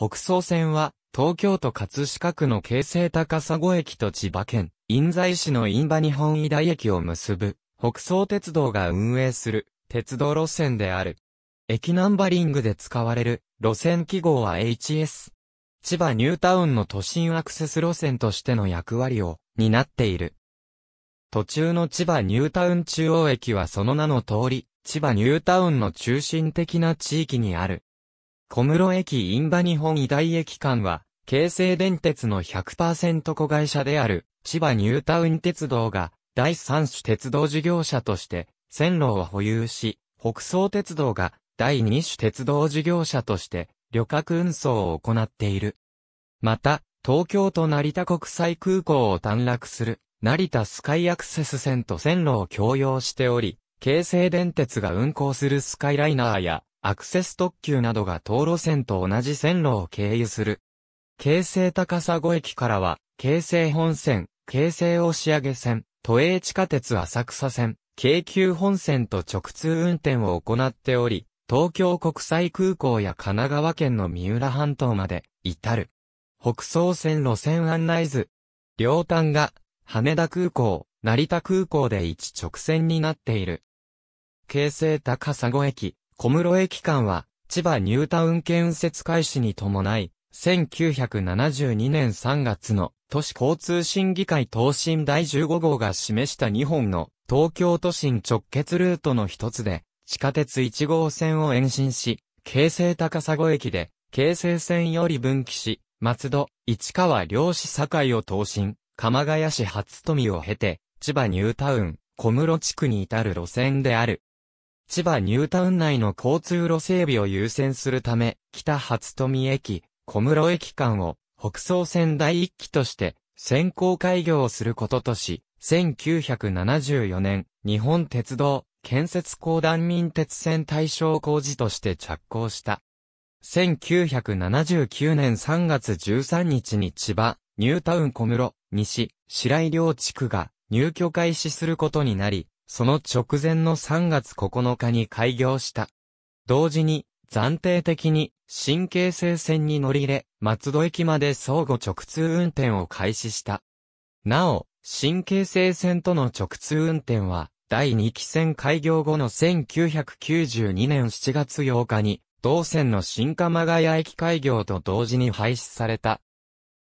北総線は、東京都葛飾区の京成高砂駅と千葉県、印西市の印旛日本医大駅を結ぶ、北総鉄道が運営する、鉄道路線である。駅ナンバリングで使われる、路線記号は HS。千葉ニュータウンの都心アクセス路線としての役割を、担っている。途中の千葉ニュータウン中央駅はその名の通り、千葉ニュータウンの中心的な地域にある。小室駅インバ日本医大駅間は、京成電鉄の100%子会社である、千葉ニュータウン鉄道が、第3種鉄道事業者として、線路を保有し、北総鉄道が、第2種鉄道事業者として、旅客運送を行っている。また、東京都成田国際空港を短絡する、成田スカイアクセス線と線路を共用しており、京成電鉄が運行するスカイライナーや、アクセス特急などが東路線と同じ線路を経由する。京成高砂駅からは、京成本線、京成押上線、都営地下鉄浅草線、京急本線と直通運転を行っており、東京国際空港や神奈川県の三浦半島まで、至る。北総線路線案内図。両端が、羽田空港、成田空港で一直線になっている。京成高砂駅、小室駅間は、千葉ニュータウン建設開始に伴い、1972年3月の都市交通審議会答申第15号が示した2本の東京都心直結ルートの一つで、地下鉄1号線を延伸し、京成高砂駅で、京成線より分岐し、松戸、市川漁師堺を答申、鎌ヶ谷市初富を経て、千葉ニュータウン、小室地区に至る路線である。千葉ニュータウン内の交通路整備を優先するため、北初富駅、小室駅間を北総線第一期として先行開業をすることとし、1974年、日本鉄道建設公団民鉄線対象工事として着工した。1979年3月13日に千葉、ニュータウン小室、西、白井両地区が入居開始することになり、その直前の3月9日に開業した。同時に、暫定的に、新京成線に乗り入れ、松戸駅まで相互直通運転を開始した。なお、新京成線との直通運転は、第2期線開業後の1992年7月8日に、同線の新鎌ヶ谷駅開業と同時に廃止された。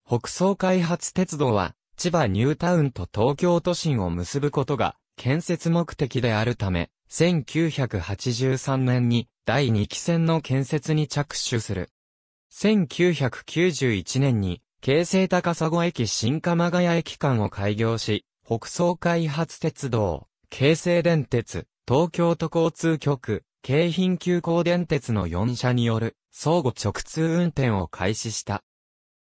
北総開発鉄道は、千葉ニュータウンと東京都心を結ぶことが建設目的であるため、1983年に第2期線の建設に着手する。1991年に、京成高砂駅新鎌ヶ谷駅間を開業し、北総開発鉄道、京成電鉄、東京都交通局、京浜急行電鉄の4社による相互直通運転を開始した。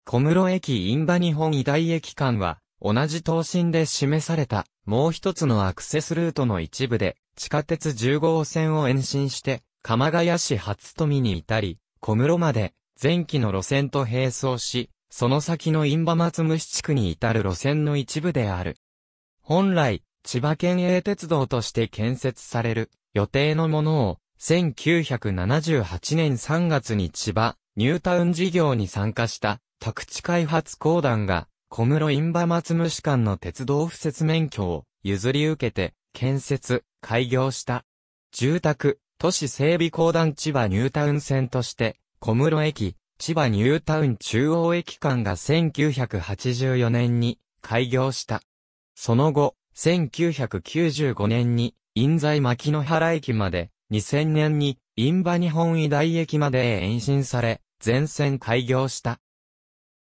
小室駅インバ日本医大駅間は同じ等身で示された、もう一つのアクセスルートの一部で、地下鉄10号線を延伸して、鎌ヶ谷市初富に至り、小室まで、前期の路線と並走し、その先のインバ松虫地区に至る路線の一部である。本来、千葉県営鉄道として建設される予定のものを、1978年3月に千葉、ニュータウン事業に参加した、宅地開発公団が小室インバ松虫間の鉄道敷設免許を譲り受けて、建設、開業した。住宅、都市整備公団千葉ニュータウン線として、小室駅、千葉ニュータウン中央駅間が1984年に開業した。その後、1995年に、印西牧野原駅まで、2000年に、印旛日本医大駅まで延伸され、全線開業した。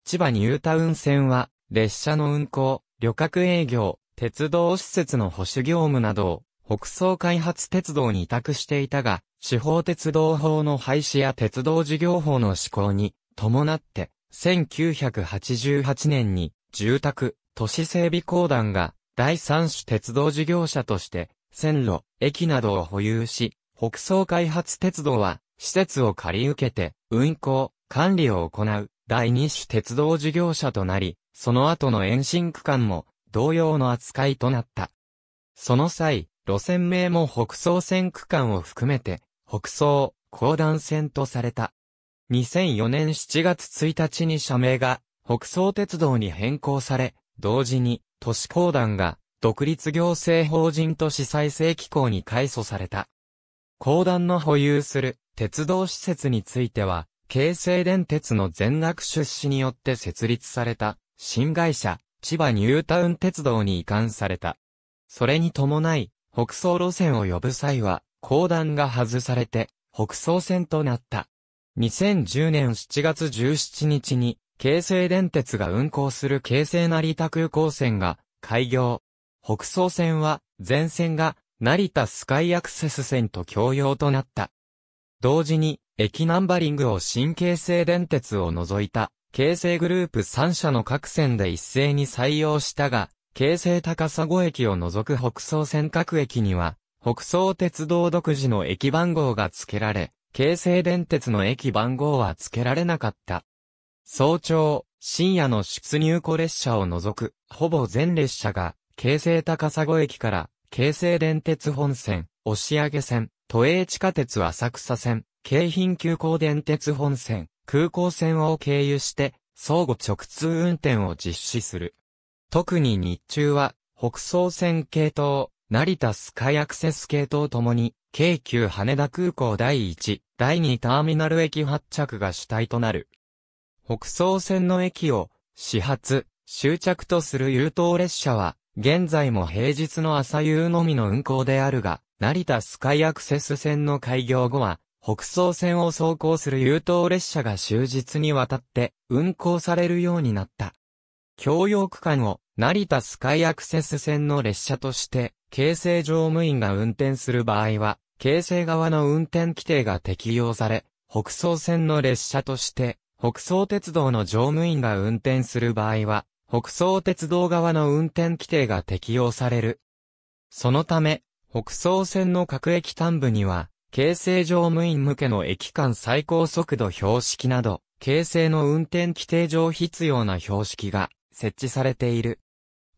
千葉ニュータウン線は、列車の運行、旅客営業、鉄道施設の保守業務などを北総開発鉄道に委託していたが、地方鉄道法の廃止や鉄道事業法の施行に伴って、1988年に住宅、都市整備公団が第三種鉄道事業者として線路、駅などを保有し、北総開発鉄道は施設を借り受けて運行、管理を行う第二種鉄道事業者となり、その後の延伸区間も同様の扱いとなった。その際、路線名も北総線区間を含めて、北総、高段線とされた。2004年7月1日に社名が北総鉄道に変更され、同時に都市公団が独立行政法人都市再生機構に改組された。公団の保有する鉄道施設については、京成電鉄の全額出資によって設立された新会社、千葉ニュータウン鉄道に移管された。それに伴い、北総路線を呼ぶ際は、高段が外されて、北総線となった。2010年7月17日に、京成電鉄が運行する京成成田空港線が開業。北総線は、全線が成田スカイアクセス線と共用となった。同時に、駅ナンバリングを新京成電鉄を除いた京成グループ3社の各線で一斉に採用したが、京成高砂駅を除く北総線各駅には、北総鉄道独自の駅番号が付けられ、京成電鉄の駅番号は付けられなかった。早朝、深夜の出入庫列車を除く、ほぼ全列車が、京成高砂駅から、京成電鉄本線、押上線、都営地下鉄浅草線、京浜急行電鉄本線、空港線を経由して相互直通運転を実施する。特に日中は北総線系統、成田スカイアクセス系統ともに、京急羽田空港第1、第2ターミナル駅発着が主体となる。北総線の駅を始発、終着とする優等列車は、現在も平日の朝夕のみの運行であるが、成田スカイアクセス線の開業後は、北総線を走行する優等列車が終日にわたって運行されるようになった。共用区間を成田スカイアクセス線の列車として、京成乗務員が運転する場合は、京成側の運転規定が適用され、北総線の列車として、北総鉄道の乗務員が運転する場合は、北総鉄道側の運転規定が適用される。そのため、北総線の各駅端部には、京成乗務員向けの駅間最高速度標識など、京成の運転規定上必要な標識が設置されている。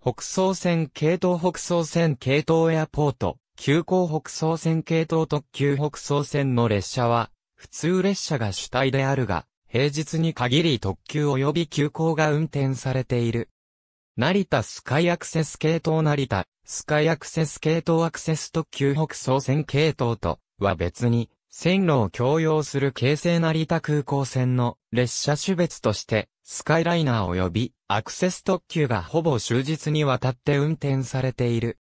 北総線系統北総線系統エアポート、急行北総線系統特急北総線の列車は、普通列車が主体であるが、平日に限り特急及び急行が運転されている。成田スカイアクセス系統成田、スカイアクセス系統アクセス特急北総線系統と、は別に、線路を共用する京成成田空港線の列車種別として、スカイライナー及びアクセス特急がほぼ終日にわたって運転されている。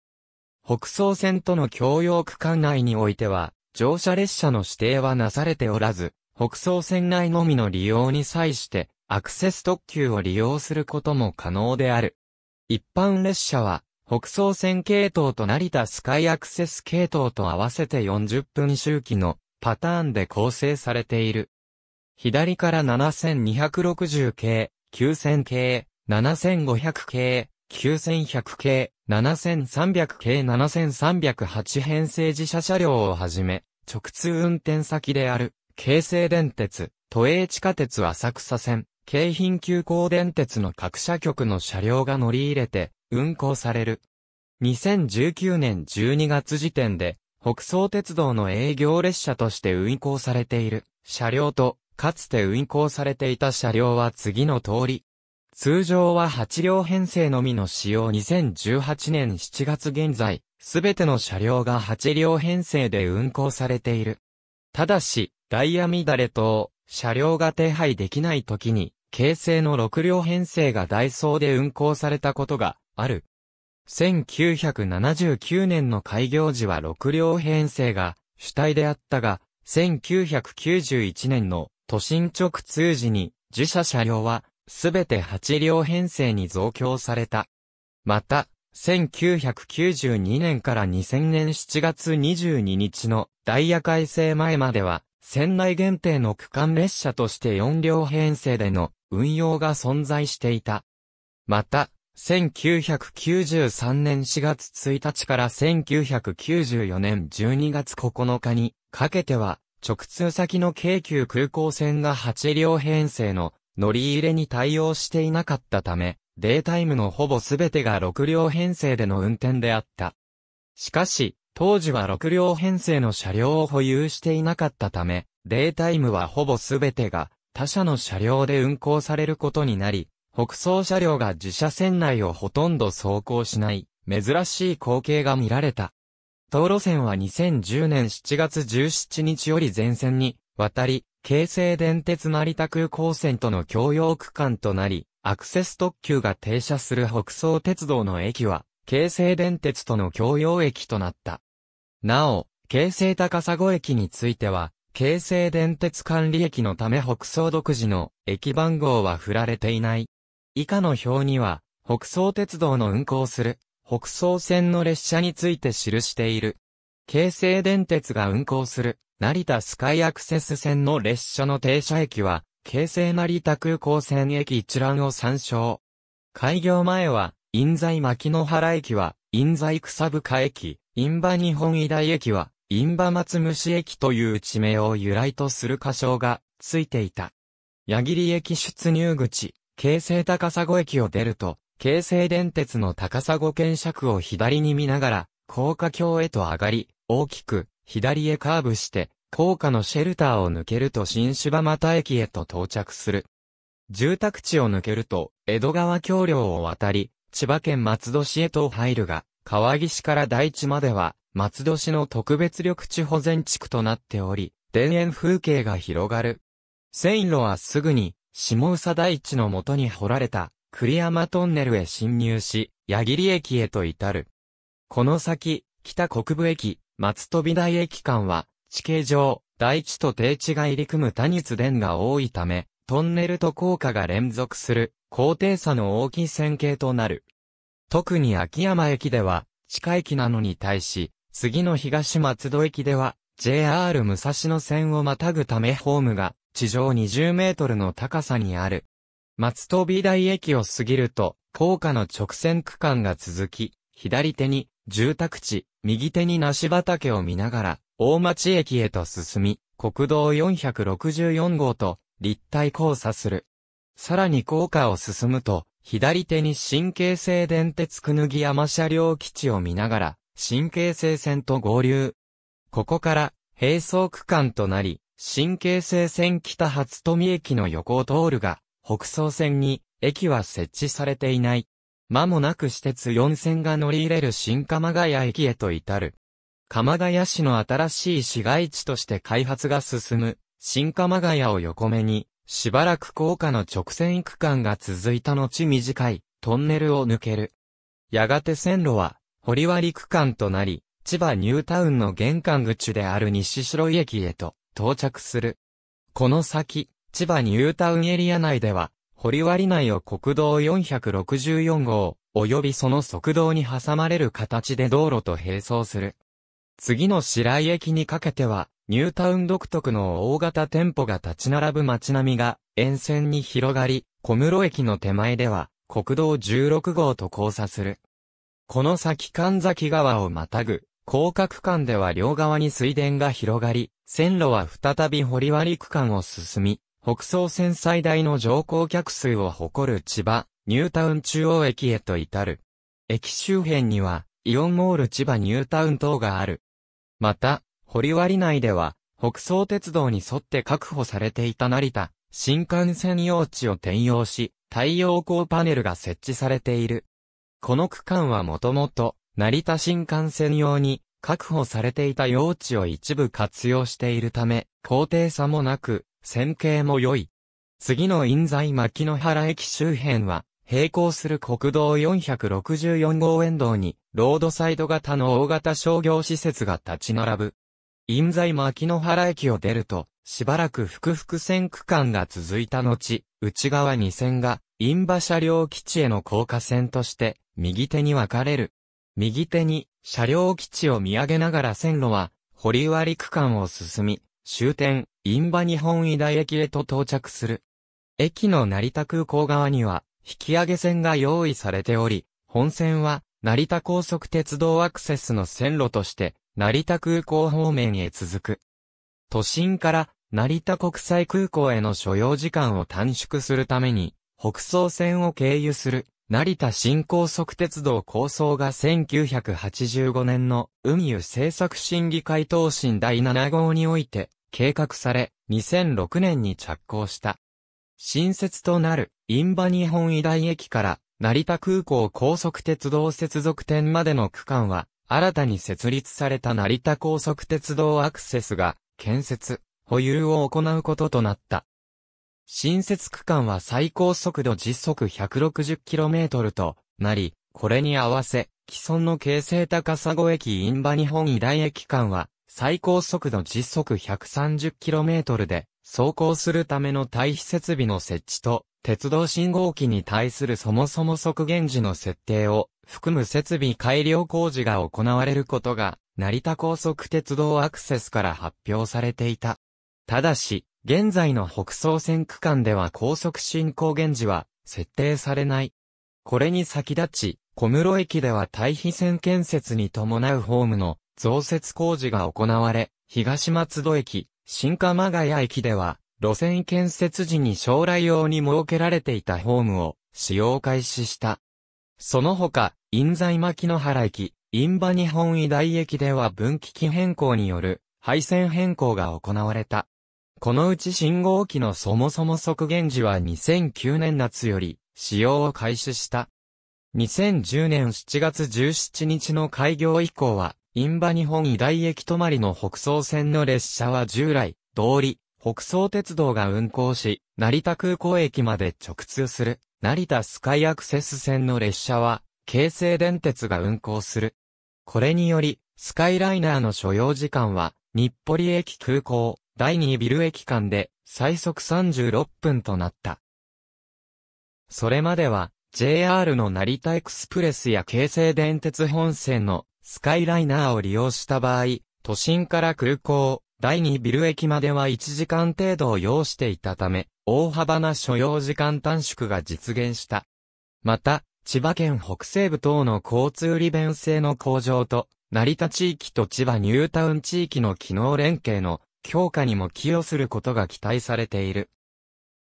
北総線との共用区間内においては、乗車列車の指定はなされておらず、北総線内のみの利用に際して、アクセス特急を利用することも可能である。一般列車は、北総線系統と成田スカイアクセス系統と合わせて40分周期のパターンで構成されている。左から7260系、9000系、7500系、9100系、7300系、7308編成自社車両をはじめ、直通運転先である、京成電鉄、都営地下鉄浅草線、京浜急行電鉄の各社局の車両が乗り入れて、運行される。2019年12月時点で、北総鉄道の営業列車として運行されている車両と、かつて運行されていた車両は次の通り。通常は8両編成のみの使用2018年7月現在、すべての車両が8両編成で運行されている。ただし、ダイヤ乱れ等、車両が手配できない時に、形成の6両編成がダイソーで運行されたことがある。1979年の開業時は6両編成が主体であったが、1991年の都心直通時に自社車両はすべて8両編成に増強された。また、1992年から2000年7月22日のダイヤ改正前までは、船内限定の区間列車として4両編成での運用が存在していた。また、1993年4月1日から1994年12月9日にかけては、直通先の京急空港線が8両編成の乗り入れに対応していなかったため、データイムのほぼすべてが6両編成での運転であった。しかし、当時は6両編成の車両を保有していなかったため、データイムはほぼすべてが他社の車両で運行されることになり、北総車両が自社線内をほとんど走行しない、珍しい光景が見られた。道路線は2010年7月17日より全線に渡り、京成電鉄成田空港線との共用区間となり、アクセス特急が停車する北総鉄道の駅は、京成電鉄との共用駅となった。なお、京成高砂駅については、京成電鉄管理駅のため北総独自の駅番号は振られていない。以下の表には、北総鉄道の運行する、北総線の列車について記している。京成電鉄が運行する、成田スカイアクセス線の列車の停車駅は、京成成田空港線駅一覧を参照。開業前は、印西牧野原駅は、印西草深駅、印馬日本医大駅は、印馬松虫駅という地名を由来とする箇所がついていた。矢切駅出入口、京成高砂駅を出ると、京成電鉄の高砂検尺を左に見ながら、高架橋へと上がり、大きく、左へカーブして、高架のシェルターを抜けると新柴又駅へと到着する。住宅地を抜けると、江戸川橋梁を渡り、千葉県松戸市へと入るが、川岸から大地までは、松戸市の特別緑地保全地区となっており、田園風景が広がる。線路はすぐに、下佐大地のもとに掘られた栗山トンネルへ侵入し、矢切駅へと至る。この先、北国部駅、松飛台駅間は、地形上、大地と低地が入り組む多日電が多いため、トンネルと高架が連続する、高低差の大きい線形となる。特に秋山駅では、地下駅なのに対し、次の東松戸駅では、JR 武蔵野線をまたぐためホームが地上20メートルの高さにある。松飛大駅を過ぎると、高架の直線区間が続き、左手に住宅地、右手に梨畑を見ながら、大町駅へと進み、国道464号と立体交差する。さらに高架を進むと、左手に神経性電鉄くぬぎ山車両基地を見ながら、神経性線と合流。ここから、並走区間となり、新京成線北初富駅の横を通るが、北総線に駅は設置されていない。間もなく私鉄4線が乗り入れる新鎌ヶ谷駅へと至る。鎌ヶ谷市の新しい市街地として開発が進む、新鎌ヶ谷を横目に、しばらく高架の直線区間が続いた後短い、トンネルを抜ける。やがて線路は、堀割区間となり、千葉ニュータウンの玄関口である西白井駅へと到着する。この先、千葉ニュータウンエリア内では、堀割内を国道464号、及びその側道に挟まれる形で道路と並走する。次の白井駅にかけては、ニュータウン独特の大型店舗が立ち並ぶ街並みが沿線に広がり、小室駅の手前では国道16号と交差する。この先神崎川をまたぐ、広角間では両側に水田が広がり、線路は再び堀割区間を進み、北総線最大の乗降客数を誇る千葉、ニュータウン中央駅へと至る。駅周辺には、イオンモール千葉ニュータウン等がある。また、堀割内では、北総鉄道に沿って確保されていた成田、新幹線用地を転用し、太陽光パネルが設置されている。この区間はもともと、成田新幹線用に、確保されていた用地を一部活用しているため、高低差もなく、線形も良い。次の印西牧野原駅周辺は、並行する国道464号沿道に、ロードサイド型の大型商業施設が立ち並ぶ。印西牧野原駅を出ると、しばらく複々線区間が続いた後、内側2線が、印馬車両基地への高架線として、右手に分かれる。右手に、車両基地を見上げながら線路は、堀上区間を進み、終点、印場日本医大駅へと到着する。駅の成田空港側には、引き上げ線が用意されており、本線は、成田高速鉄道アクセスの線路として、成田空港方面へ続く。都心から、成田国際空港への所要時間を短縮するために、北総線を経由する。成田新高速鉄道構想が1985年の海湯政策審議会答申第7号において計画され2006年に着工した。新設となる印旛日本医大駅から成田空港高速鉄道接続点までの区間は新たに設立された成田高速鉄道アクセスが建設、保有を行うこととなった。新設区間は最高速度時速 160km となり、これに合わせ、既存の京成高砂駅インバ日本医大駅間は、最高速度時速 130km で、走行するための対比設備の設置と、鉄道信号機に対するそもそも速限時の設定を含む設備改良工事が行われることが、成田高速鉄道アクセスから発表されていた。ただし、現在の北総線区間では高速進行現時は設定されない。これに先立ち、小室駅では対比線建設に伴うホームの増設工事が行われ、東松戸駅、新鎌ヶ谷駅では、路線建設時に将来用に設けられていたホームを使用開始した。その他、印西牧野原駅、印場日本医大駅では分岐器変更による配線変更が行われた。このうち信号機のそもそも即現時は2009年夏より使用を開始した。2010年7月17日の開業以降は、インバ日本医大駅止まりの北総線の列車は従来、通り、北総鉄道が運行し、成田空港駅まで直通する、成田スカイアクセス線の列車は、京成電鉄が運行する。これにより、スカイライナーの所要時間は、日暮里駅空港、第2ビル駅間で最速36分となった。それまでは JR の成田エクスプレスや京成電鉄本線のスカイライナーを利用した場合、都心から空港、第2ビル駅までは1時間程度を要していたため、大幅な所要時間短縮が実現した。また、千葉県北西部等の交通利便性の向上と、成田地域と千葉ニュータウン地域の機能連携の強化にも寄与することが期待されている。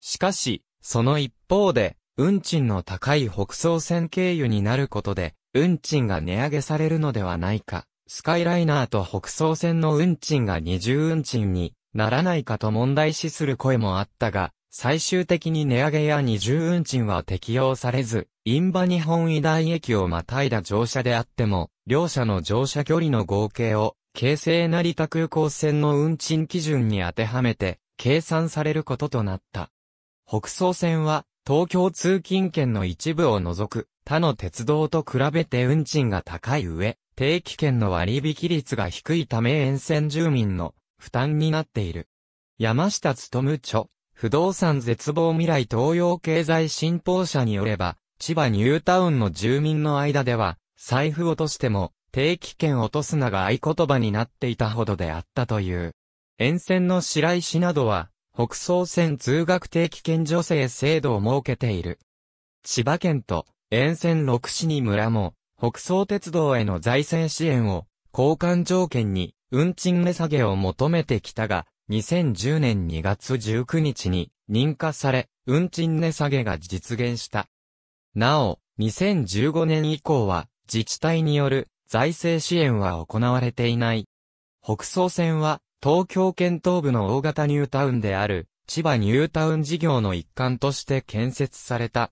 しかし、その一方で、運賃の高い北総線経由になることで、運賃が値上げされるのではないか、スカイライナーと北総線の運賃が二重運賃にならないかと問題視する声もあったが、最終的に値上げや二重運賃は適用されず、インバ日本医大駅をまたいだ乗車であっても、両者の乗車距離の合計を京成成田空港線の運賃基準に当てはめて、計算されることとなった。北総線は、東京通勤圏の一部を除く、他の鉄道と比べて運賃が高い上、定期券の割引率が低いため沿線住民の負担になっている。山下勤著、不動産絶望未来東洋経済新報社によれば、千葉ニュータウンの住民の間では、財布をとしても、定期券落とすなが合言葉になっていたほどであったという。沿線の白石などは、北総線通学定期券助成制度を設けている。千葉県と沿線六市に村も、北総鉄道への財政支援を、交換条件に、運賃値下げを求めてきたが、2010年2月19日に認可され、運賃値下げが実現した。なお、2015年以降は、自治体による財政支援は行われていない。北総線は、東京県東部の大型ニュータウンである、千葉ニュータウン事業の一環として建設された。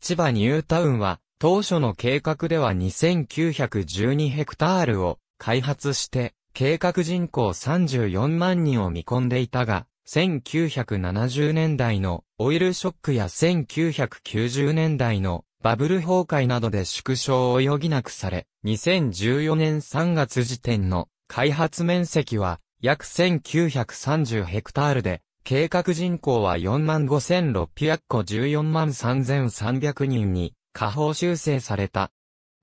千葉ニュータウンは、当初の計画では2912ヘクタールを開発して、計画人口34万人を見込んでいたが、1970年代のオイルショックや1990年代のバブル崩壊などで縮小を余儀なくされ、2014年3月時点の開発面積は約1930ヘクタールで、計画人口は45,600個143,300人に下方修正された。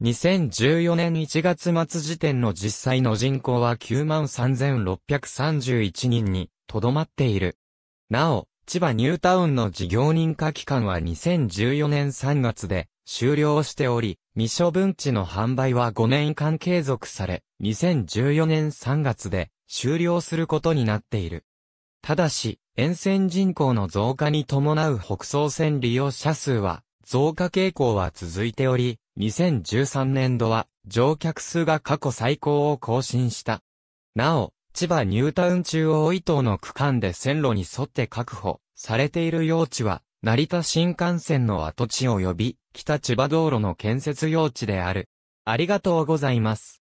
2014年1月末時点の実際の人口は93,631人にとどまっている。なお、千葉ニュータウンの事業認可期間は2014年3月で、終了しており、未処分地の販売は5年間継続され、2014年3月で終了することになっている。ただし、沿線人口の増加に伴う北総線利用者数は、増加傾向は続いており、2013年度は乗客数が過去最高を更新した。なお、千葉ニュータウン中央伊東の区間で線路に沿って確保されている用地は、成田新幹線の跡地及び北千葉道路の建設用地である。ありがとうございます。